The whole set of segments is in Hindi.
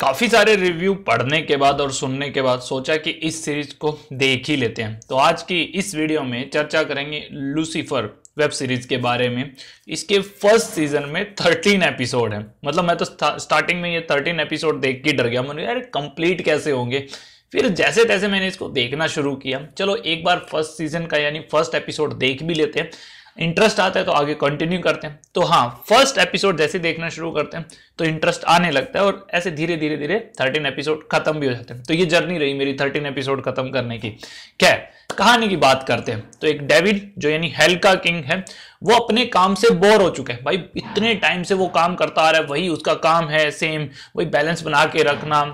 काफ़ी सारे रिव्यू पढ़ने के बाद और सुनने के बाद सोचा कि इस सीरीज को देख ही लेते हैं तो आज की इस वीडियो में चर्चा करेंगे लूसीफर वेब सीरीज के बारे में इसके फर्स्ट सीजन में थर्टीन एपिसोड है मतलब मैं तो स्टार्टिंग में ये थर्टीन एपिसोड देख के डर गया मैंने यार कंप्लीट कैसे होंगे फिर जैसे तैसे मैंने इसको देखना शुरू किया चलो एक बार फर्स्ट सीजन का यानी फर्स्ट एपिसोड देख भी लेते हैं इंटरेस्ट आता है तो आगे कंटिन्यू करते हैं तो हाँ फर्स्ट एपिसोड जैसे देखना शुरू करते हैं तो इंटरेस्ट आने लगता है और ऐसे धीरे धीरे धीरे थर्टीन एपिसोड खत्म भी हो जाते हैं तो ये जर्नी रही मेरी थर्टीन एपिसोड खत्म करने की क्या कहानी की बात करते हैं तो एक डेविड जो यानी हेल्का किंग है वो अपने काम से बोर हो चुके हैं भाई इतने टाइम से वो काम करता आ रहा है वही उसका काम है सेम वही बैलेंस बना के रखना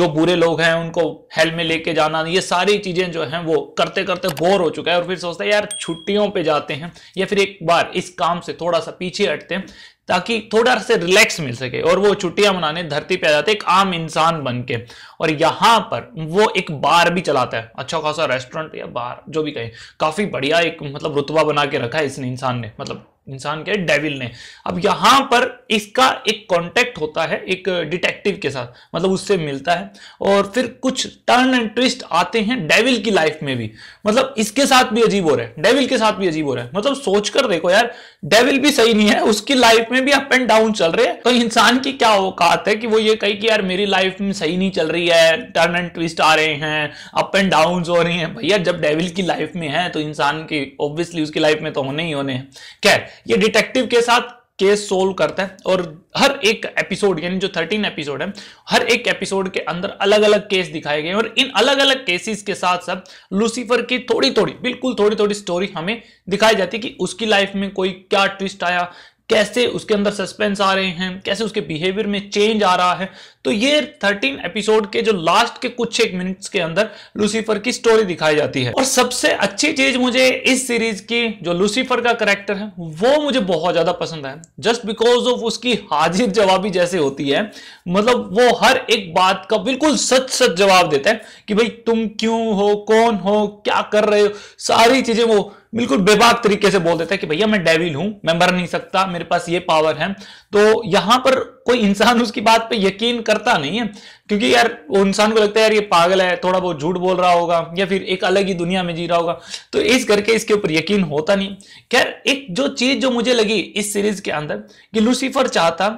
जो बुरे लोग हैं उनको हेल में लेके जाना ये सारी चीज़ें जो हैं वो करते करते बोर हो चुका है और फिर सोचते हैं यार छुट्टियों पर जाते हैं या फिर एक बार इस काम से थोड़ा सा पीछे हटते हैं ताकि थोड़ा से रिलैक्स मिल सके और वो छुट्टियां मनाने धरती पे आ जाते एक आम इंसान बन के और यहाँ पर वो एक बार भी चलाता है अच्छा खासा रेस्टोरेंट या बार जो भी कहें काफी बढ़िया एक मतलब रुतबा बना के रखा है इसने इंसान ने मतलब इंसान के डेविल ने अब यहां पर इसका एक कांटेक्ट होता है एक डिटेक्टिव के साथ मतलब उससे मिलता है और फिर कुछ टर्न एंड ट्विस्ट आते हैं डेविल की लाइफ में भी मतलब इसके साथ भी अजीब हो रहा है डेविल के साथ भी अजीब हो रहा है मतलब सोचकर देखो यार डेविल भी सही नहीं है उसकी लाइफ में भी अप एंड डाउन चल रहे हैं तो इंसान की क्या औकात है कि वो ये कहे कि यार मेरी लाइफ में सही नहीं चल रही है टर्न एंड ट्विस्ट आ रहे हैं अप एंड डाउन हो रही है भैया जब डेविल की लाइफ में है तो इंसान की ऑब्वियसली उसकी लाइफ में तो होने ही होने हैं क्या ये डिटेक्टिव के साथ केस सोल्व करता है और हर एक एपिसोड यानी जो थर्टीन एपिसोड है हर एक एपिसोड के अंदर अलग अलग केस दिखाए गए और इन अलग अलग केसेस के साथ साथ लूसीफर की थोड़ी थोड़ी बिल्कुल थोड़ी थोड़ी स्टोरी हमें दिखाई जाती है कि उसकी लाइफ में कोई क्या ट्विस्ट आया कैसे उसके अंदर सस्पेंस आ रहे हैं कैसे उसके बिहेवियर में चेंज आ रहा है तो ये थर्टीन एपिसोड के जो लास्ट के कुछ एक मिनट्स के अंदर लूसीफर की स्टोरी दिखाई जाती है और सबसे अच्छी चीज मुझे इस सीरीज की जो लूसीफर का करेक्टर है वो मुझे बहुत ज्यादा पसंद है जस्ट बिकॉज ऑफ उसकी हाजिर जवाबी जैसे होती है मतलब वो हर एक बात का बिल्कुल सच सच जवाब देता है कि भाई तुम क्यों हो कौन हो क्या कर रहे हो सारी चीजें वो बिल्कुल बेबाक तरीके से बोल देता है कि भैया मैं डेविल हूं मैं मर नहीं सकता मेरे पास ये पावर है तो यहां पर कोई इंसान उसकी बात पे यकीन करता नहीं है क्योंकि यार वो इंसान को लगता है यार ये पागल है थोड़ा बहुत झूठ बोल रहा होगा या फिर एक अलग ही दुनिया में जी रहा होगा तो इस करके इसके ऊपर यकीन होता नहीं खैर एक जो चीज जो मुझे लगी इस सीरीज के अंदर कि लूसीफर चाहता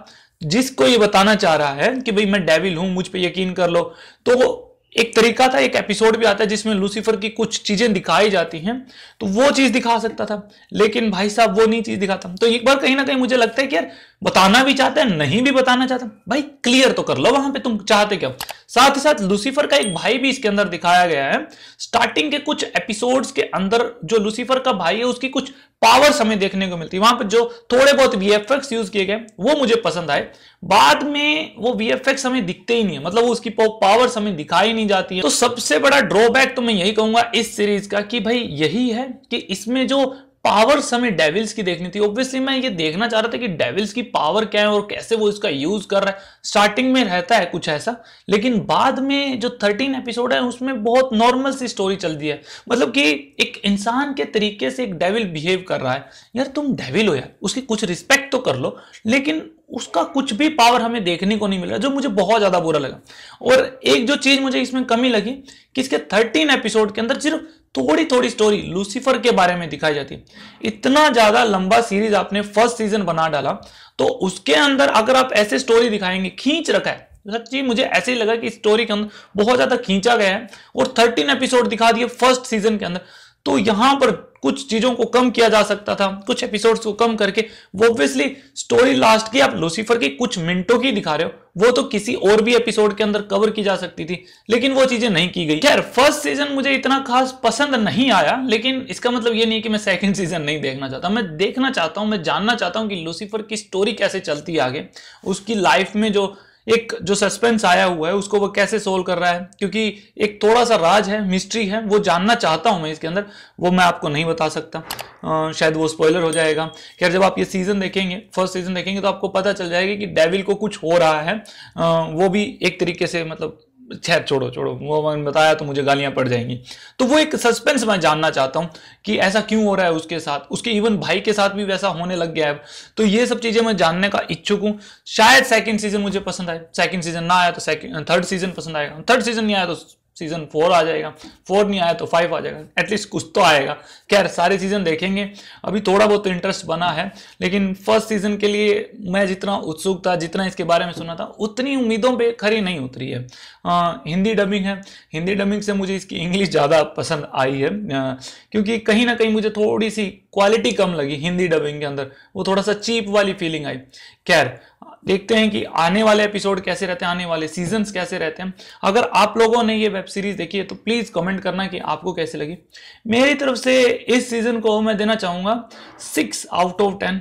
जिसको ये बताना चाह रहा है कि भाई मैं डेविल हूं मुझ पर यकीन कर लो तो एक तरीका था एक एपिसोड भी आता है जिसमें लूसीफर की कुछ चीजें दिखाई जाती हैं तो वो चीज दिखा सकता था लेकिन भाई साहब वो नहीं चीज दिखाता तो एक बार कहीं ना कहीं मुझे लगता है कि यार बताना भी चाहता है नहीं भी बताना चाहता भाई क्लियर तो कर लो वहां पे तुम चाहते क्या साथ ही साथ लूसीफर का एक भाई भी इसके अंदर दिखाया गया है स्टार्टिंग के कुछ एपिसोड्स के अंदर जो लूसीफर का भाई है उसकी कुछ पावर समय देखने को मिलती है वहां पर जो थोड़े बहुत वीएफएक्स यूज किए गए वो मुझे पसंद आए बाद में वो वीएफएक्स हमें दिखते ही नहीं है मतलब वो उसकी पावर हमें दिखाई नहीं जाती है तो सबसे बड़ा ड्रॉबैक तो मैं यही कहूंगा इस सीरीज का कि भाई यही है कि इसमें जो पावर हमें डेविल्स की देखनी थी ऑब्वियसली मैं ये देखना चाह रहा था कि डेविल्स की पावर क्या है और कैसे वो इसका यूज कर रहा है स्टार्टिंग में रहता है कुछ ऐसा लेकिन बाद में जो थर्टीन एपिसोड है उसमें बहुत नॉर्मल सी स्टोरी चल रही है मतलब कि एक इंसान के तरीके से एक डेविल बिहेव कर रहा है यार तुम डेविल हो यार उसकी कुछ रिस्पेक्ट तो कर लो लेकिन उसका कुछ भी पावर हमें देखने को नहीं मिल रहा जो मुझे बहुत ज्यादा बुरा लगा और एक जो चीज मुझे इसमें कमी लगी कि इसके थर्टीन एपिसोड के अंदर सिर्फ थोड़ी थोड़ी स्टोरी लूसीफर के बारे में दिखाई जाती है इतना ज्यादा लंबा सीरीज आपने फर्स्ट सीजन बना डाला तो उसके अंदर अगर आप ऐसे स्टोरी दिखाएंगे खींच रखा है सच्ची मुझे ऐसे ही लगा कि स्टोरी के अंदर बहुत ज्यादा खींचा गया है और थर्टीन एपिसोड दिखा दिए फर्स्ट सीजन के अंदर तो यहां पर कुछ चीजों को कम किया जा सकता था कुछ एपिसोड्स को कम करके वो ऑब्वियसली स्टोरी लास्ट की आप लूसीफर की कुछ मिनटों की दिखा रहे हो वो तो किसी और भी एपिसोड के अंदर कवर की जा सकती थी लेकिन वो चीजें नहीं की गई खैर फर्स्ट सीजन मुझे इतना खास पसंद नहीं आया लेकिन इसका मतलब ये नहीं कि मैं सेकंड सीजन नहीं देखना चाहता मैं देखना चाहता हूं मैं जानना चाहता हूं कि लूसीफर की स्टोरी कैसे चलती है आगे उसकी लाइफ में जो एक जो सस्पेंस आया हुआ है उसको वो कैसे सोल्व कर रहा है क्योंकि एक थोड़ा सा राज है मिस्ट्री है वो जानना चाहता हूं मैं इसके अंदर वो मैं आपको नहीं बता सकता आ, शायद वो स्पॉइलर हो जाएगा खैर जब आप ये सीजन देखेंगे फर्स्ट सीजन देखेंगे तो आपको पता चल जाएगा कि डेविल को कुछ हो रहा है आ, वो भी एक तरीके से मतलब खैर छोड़ो छोड़ो वो मैंने बताया तो मुझे गालियां पड़ जाएंगी तो वो एक सस्पेंस मैं जानना चाहता हूं कि ऐसा क्यों हो रहा है उसके साथ उसके इवन भाई के साथ भी वैसा होने लग गया है तो ये सब चीज़ें मैं जानने का इच्छुक हूं शायद सेकंड सीजन मुझे पसंद आए सेकंड सीजन ना आया तो सेकंड थर्ड सीजन पसंद आएगा थर्ड सीजन नहीं आया तो सीजन फोर आ जाएगा फोर नहीं आया तो फाइव आ जाएगा एटलीस्ट कुछ तो आएगा खैर सारे सीजन देखेंगे अभी थोड़ा बहुत तो इंटरेस्ट बना है लेकिन फर्स्ट सीजन के लिए मैं जितना उत्सुक था जितना इसके बारे में सुना था उतनी उम्मीदों पे खरी नहीं उतरी है आ, हिंदी डबिंग है हिंदी डबिंग से मुझे इसकी इंग्लिश ज़्यादा पसंद आई है आ, क्योंकि कहीं ना कहीं मुझे थोड़ी सी क्वालिटी कम लगी हिंदी डबिंग के अंदर वो थोड़ा सा चीप वाली फीलिंग आई खैर देखते हैं कि आने वाले एपिसोड कैसे रहते हैं आने वाले सीजन्स कैसे रहते हैं अगर आप लोगों ने ये वेब सीरीज देखी है तो प्लीज़ कमेंट करना कि आपको कैसे लगी मेरी तरफ से इस सीज़न को मैं देना चाहूंगा सिक्स आउट ऑफ टेन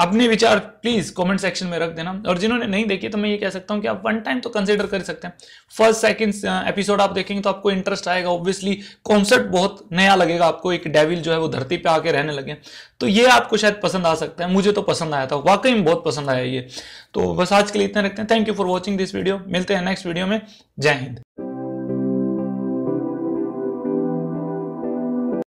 अपने विचार प्लीज़ कमेंट सेक्शन में रख देना और जिन्होंने नहीं देखी तो मैं ये कह सकता हूं कि आप वन टाइम तो कंसिडर कर सकते हैं फर्स्ट सेकेंड एपिसोड आप देखेंगे तो आपको इंटरेस्ट आएगा ऑब्वियसली कॉन्सेप्ट बहुत नया लगेगा आपको एक डेविल जो है वो धरती पर आके रहने लगे तो ये आपको शायद पसंद आ सकता है मुझे तो पसंद आया था वाकई में बहुत पसंद आया ये तो बस आज के लिए इतना रखते हैं thank you for watching this video मिलते हैं नेक्स्ट वीडियो में जय हिंद